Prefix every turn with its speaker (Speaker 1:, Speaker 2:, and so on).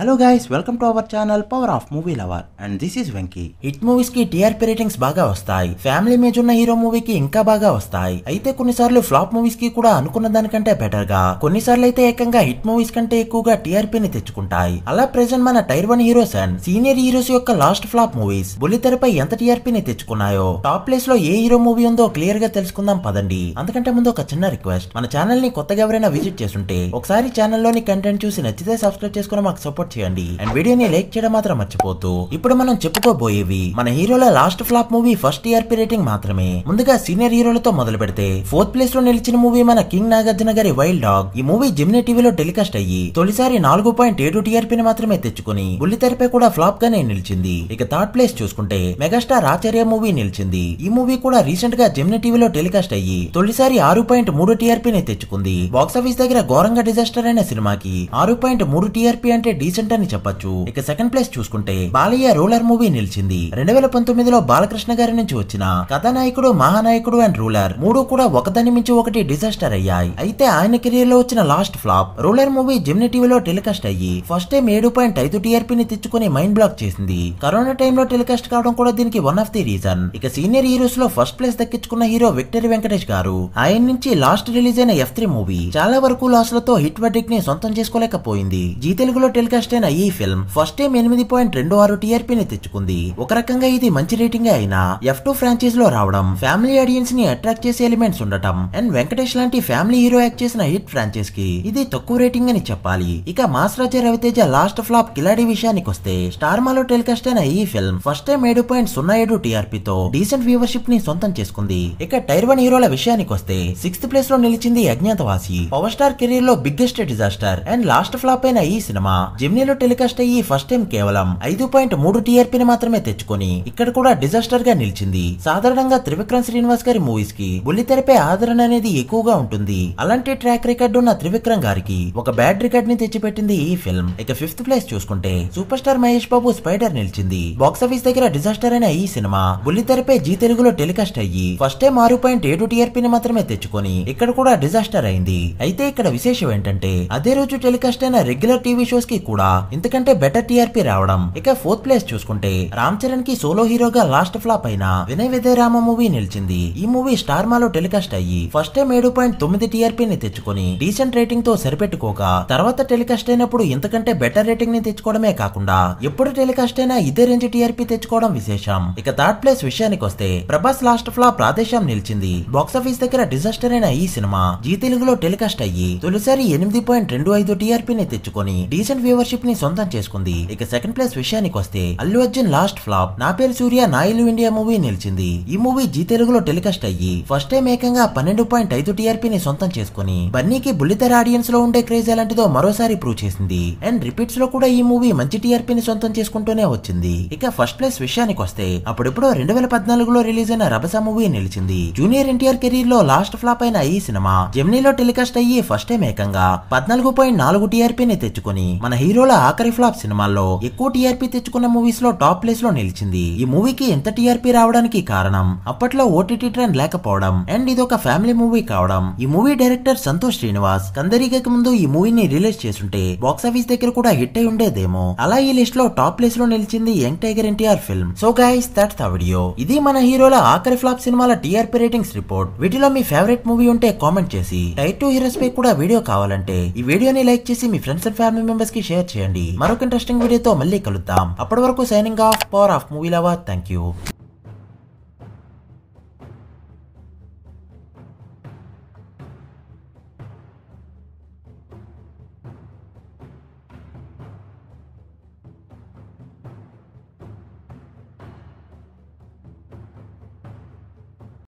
Speaker 1: hello guys welcome to our channel power of movie lover and this is Venky hit movies కి TRP ratings బాగా వస్తాయి family image ఉన్న hero మూవీకి ఇంకా బాగా వస్తాయి అయితే కొన్నిసార్లు ఫ్లాప్ మూవీస్ కి కూడా అనుకున్న దానికంటే బెటర్ గా కొన్నిసార్లు అయితే ఏకంగా హిట్ మూవీస్ కంటే ఎక్కువగా టీఆర్పీని తెచ్చుకుంటాయి అలా ప్రెసెంట్ మన tier one heroes and senior heroes యొక్క లాస్ట్ ఫ్లాప్ మూవీస్ బుల్లితెరపై ఎంత టీఆర్పీని తెచ్చుకున్నాయో టాప్ ప్లేస్ లో ఏ హీరో మూవీ ఉందో క్లియర్ గా తెలుసుకుందాం పదండి అందుకంటే ముందు ఒక చిన్న రిక్వెస్ట్ మన ఛానల్ ని కొత్తగా ఎవరైనా విజిట్ చేస్తుంటే ఒకసారి ఛానల్ లోని కంటెంట్ చూసి నచ్చితే సబ్స్క్రైబ్ చేసుకుని మాకు సపోర్ట్ సపోర్ట్ చేయండి అండ్ వీడియోని లైక్ చేయడం మాత్రం మర్చిపోతూ ఇప్పుడు మనం చెప్పుకోబోయేవి మన హీరోల last flop movie first TRP rating మాత్రమే ముందుగా సీనియర్ హీరోలతో మొదలు పెడితే ఫోర్త్ ప్లేస్ లో నిలిచిన మూవీ మన కింగ్ నాగార్జున గారి వైల్డ్ డాగ్ ఈ మూవీ జిమ్నీ టీవీలో టెలికాస్ట్ అయ్యి తొలిసారి నాలుగు పాయింట్ ఏడు టీఆర్పీని మాత్రమే తెచ్చుకుని బుల్లితెరపై కూడా ఫ్లాప్ గానే నిలిచింది ఇక థర్డ్ ప్లేస్ చూసుకుంటే మెగాస్టార్ ఆచార్య మూవీ నిలిచింది ఈ మూవీ కూడా రీసెంట్ గా జిమ్నీ టీవీలో టెలికాస్ట్ అయ్యి తొలిసారి ఆరు పాయింట్ మూడు టీఆర్పీని తెచ్చుకుంది బాక్సాఫీస్ దగ్గర ఘోరంగా డిజాస్టర్ అయిన సినిమాకి ఆరు పాయింట్ మూడు టీఆర్పీ అంటే డీసెంట్ రీసెంట్ అని చెప్పొచ్చు ఇక సెకండ్ ప్లేస్ చూసుకుంటే బాలయ్య రూలర్ మూవీ నిలిచింది రెండు వేల పంతొమ్మిదిలో బాలకృష్ణ గారి నుంచి వచ్చిన కథానాయకుడు మహానాయకుడు అండ్ రూలర్ మూడు కూడా ఒకదాని మించి ఒకటి డిజాస్టర్ అయ్యాయి అయితే ఆయన కెరీర్ లో వచ్చిన last flop Ruler movie Gemini టీవీలో టెలికాస్ట్ అయ్యి ఫస్ట్ టైం ఏడు పాయింట్ ఐదు టీఆర్పీని తెచ్చుకుని మైండ్ బ్లాక్ చేసింది కరోనా టైంలో టెలికాస్ట్ కావడం కూడా దీనికి వన్ ఆఫ్ ది రీజన్ ఇక సీనియర్ హీరోస్ లో ఫస్ట్ ప్లేస్ దక్కించుకున్న హీరో విక్టరీ వెంకటేష్ గారు ఆయన నుంచి లాస్ట్ రిలీజ్ అయిన ఎఫ్ త్రీ మూవీ చాలా వరకు లాస్ లతో హిట్ వెటిక్ ని సొంతం చేసుకోలేకపోయింది జీ తెలుగులో టెలికాస్ట్ బ్లాక్ అయిన ఈ ఫిల్మ్ ఫస్ట్ టైం ఎనిమిది పాయింట్ రెండు ఆరు టీఆర్పీని తెచ్చుకుంది ఒక రకంగా ఇది మంచి రేటింగ్ అయినా ఎఫ్ టూ ఫ్రాంచైజ్ లో రావడం ఫ్యామిలీ ఆడియన్స్ ని అట్రాక్ట్ చేసే ఎలిమెంట్స్ ఉండటం అండ్ వెంకటేష్ లాంటి ఫ్యామిలీ హీరో యాక్ట్ చేసిన హిట్ ఫ్రాంచైజ్ కి ఇది తక్కువ రేటింగ్ అని చెప్పాలి ఇక mass Raja Ravi Teja last flop Khiladi విషయానికి వస్తే స్టార్ మాలో టెలికాస్ట్ అయిన ఈ ఫిల్మ్ ఫస్ట్ టైం ఏడు పాయింట్ సున్నా ఏడు టీఆర్పీతో డీసెంట్ వ్యూవర్షిప్ ని సొంతం చేసుకుంది ఇక టైర్ వన్ హీరోల విషయానికి వస్తే సిక్స్త్ ప్లేస్ లో నిలిచింది అజ్ఞాతవాసి పవర్ స్టార్ కెరీర్ లో biggest disaster and last flop అయిన ఈ సినిమా జిమ్నీలో టెలికాస్ట్ అయ్యి ఫస్ట్ టైం కేవలం ఐదు పాయింట్ మూడు టీఆర్పీని మాత్రమే తెచ్చుకొని ఇక్కడ కూడా డిజాస్టర్ గా నిలిచింది సాధారణంగా త్రివిక్రమ్ శ్రీనివాస్ గారి మూవీస్ కి బుల్లితెరపై ఆదరణ అనేది ఎక్కువగా ఉంటుంది అలాంటి ట్రాక్ రికార్డ్ ఉన్న త్రివిక్రమ్ గారికి ఒక బ్యాడ్ రికార్డ్ ని తెచ్చిపెట్టింది ఈ ఫిల్మ్ ఇక ఫిఫ్త్ ప్లేస్ చూసుకుంటే super star Mahesh Babu spyder నిలిచింది బాక్సాఫీస్ దగ్గర డిజాస్టర్ అయిన ఈ సినిమా బుల్లితెరపై జీ తెలుగులో టెలికాస్ట్ అయ్యి ఫస్ట్ టైం ఆరు పాయింట్ ఏడు టీఆర్పీని మాత్రమే తెచ్చుకొని ఇక్కడ కూడా డిజాస్టర్ అయింది అయితే ఇక్కడ విశేషం ఏంటంటే అదే రోజు టెలికాస్ట్ అయిన రెగ్యులర్ టీవీ షోస్ కి కూడా కూడా ఇంతకంటే బెటర్ టీఆర్పీ రావడం ఇక ఫోర్త్ ప్లేస్ చూసుకుంటే రామ్ చరణ్ కి సోలో హీరోగా లాస్ట్ ఫ్లాప్ అయిన వినయ్ విజయరామ మూవీ నిలిచింది ఈ మూవీ స్టార్ మాలో టెలికాస్ట్ అయ్యి ఫస్ట్ టైం ఏడు పాయింట్ తొమ్మిది టీఆర్పీని తెచ్చుకొని డీసెంట్ రేటింగ్ తో సరిపెట్టుకోక తర్వాత టెలికాస్ట్ అయినప్పుడు ఇంతకంటే బెటర్ రేటింగ్ ని తెచ్చుకోవడమే కాకుండా ఎప్పుడు టెలికాస్ట్ అయినా ఇదే రేంజ్ టీఆర్పీ తెచ్చుకోవడం విశేషం ఇక థర్డ్ ప్లేస్ విషయానికి వస్తే ప్రభాస్ లాస్ట్ ఫ్లాప్ ప్రాదేశం నిలిచింది బాక్సాఫీస్ దగ్గర డిజాస్టర్ అయిన ఈ సినిమా జీ తెలుగులో టెలికాస్ట్ అయ్యి తొలిసారి ఎనిమిది పాయింట్ రెండు ఐదు టీఆర్పీని తెచ్చుకొని డీసెంట్ వ్యూవర్ లీడర్షిప్ ని సొంతం చేసుకుంది ఇక సెకండ్ ప్లేస్ విషయానికి వస్తే అల్లు అర్జున్ లాస్ట్ ఫ్లాప్ నా పేరు సూర్య నా ఇల్లు ఇండియా మూవీ నిలిచింది ఈ మూవీ జీ తెలుగులో టెలికాస్ట్ అయ్యి ఫస్ట్ టైం ఏకంగా పన్నెండు పాయింట్ ఐదు ని సొంతం చేసుకుని బన్నీకి బుల్లితెర ఆడియన్స్ లో ఉండే క్రేజ్ ఎలాంటిదో మరోసారి ప్రూవ్ చేసింది అండ్ రిపీట్స్ లో కూడా ఈ మూవీ మంచి ని సొంతం చేసుకుంటూనే వచ్చింది ఇక ఫస్ట్ ప్లేస్ విషయానికి వస్తే అప్పుడెప్పుడో రెండు వేల పద్నాలుగులో రిలీజ్ అయిన రభస మూవీ నిలిచింది జూనియర్ ఎన్టీఆర్ కెరీర్ లో లాస్ట్ ఫ్లాప్ అయిన ఈ సినిమా జెమ్నీలో టెలికాస్ట్ అయ్యి ఫస్ట్ టైం ఏకంగా పద్నాలుగు పాయింట్ నాలుగు ని తెచ్చుకుని మన హీరో హీరోల ఆఖరి ఫ్లాప్ సినిమాల్లో ఎక్కువ టీఆర్పీ తెచ్చుకున్న మూవీస్ లో టాప్ ప్లేస్ లో నిలిచింది ఈ మూవీకి ఎంత టీఆర్పీ రావడానికి కారణం అప్పట్లో ఓటీటీ ట్రెండ్ లేకపోవడం అండ్ ఇది ఒక ఫ్యామిలీ మూవీ కావడం ఈ మూవీ డైరెక్టర్ సంతోష్ శ్రీనివాస్ కందరిగకి ముందు ఈ మూవీని రిలీజ్ చేసుంటే బాక్స్ ఆఫీస్ దగ్గర కూడా హిట్ అయి ఉండేదేమో అలా ఈ లిస్ట్ లో టాప్ ప్లేస్ లో నిలిచింది young tiger NTR film so guys that's the video ఇది మన హీరోల ఆఖరి ఫ్లాప్ సినిమాల టీఆర్పీ రేటింగ్స్ రిపోర్ట్ వీటిలో మీ ఫేవరెట్ మూవీ ఉంటే కామెంట్ చేసి టైర్ టూ హీరోస్ పై కూడా వీడియో కావాలంటే ఈ వీడియోని లైక్ చేసి మీ ఫ్రెండ్స్ అండ్ ఫ్యామిలీ మెంబర్స్ కి షేర్ చేయండి మరొక ఇంట్రెస్టింగ్ వీడియోతో మళ్ళీ కలుద్దాం అప్పటి వరకు signing off power of movie lover thank you